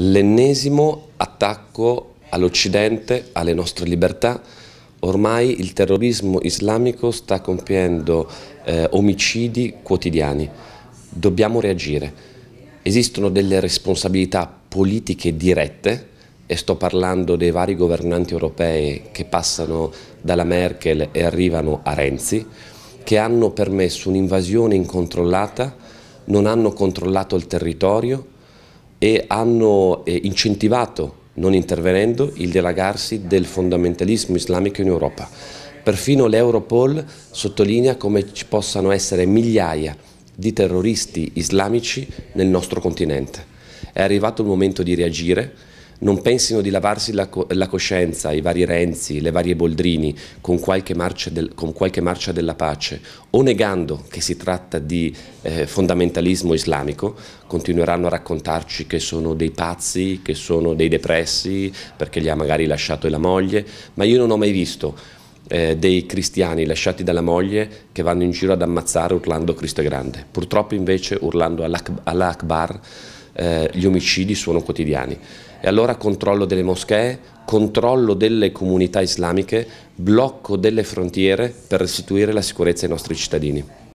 l'ennesimo attacco all'Occidente, alle nostre libertà. Ormai il terrorismo islamico sta compiendo eh, omicidi quotidiani. Dobbiamo reagire. Esistono delle responsabilità politiche dirette, e sto parlando dei vari governanti europei che passano dalla Merkel e arrivano a Renzi, che hanno permesso un'invasione incontrollata, non hanno controllato il territorio, e hanno eh, incentivato, non intervenendo, il delagarsi del fondamentalismo islamico in Europa. Perfino l'Europol sottolinea come ci possano essere migliaia di terroristi islamici nel nostro continente. È arrivato il momento di reagire non pensino di lavarsi la, co la, coscienza, i vari Renzi, le varie Boldrini, con qualche marcia, del, con qualche marcia della pace, o negando che si tratta di eh, fondamentalismo islamico, continueranno a raccontarci che sono dei pazzi, che sono dei depressi, perché li ha magari lasciato la moglie, ma io non ho mai visto eh, dei cristiani lasciati dalla moglie che vanno in giro ad ammazzare urlando Cristo è grande. Purtroppo invece urlando Allah Akbar eh, gli omicidi sono quotidiani. E allora controllo delle moschee, controllo delle comunità islamiche, blocco delle frontiere per restituire la sicurezza ai nostri cittadini.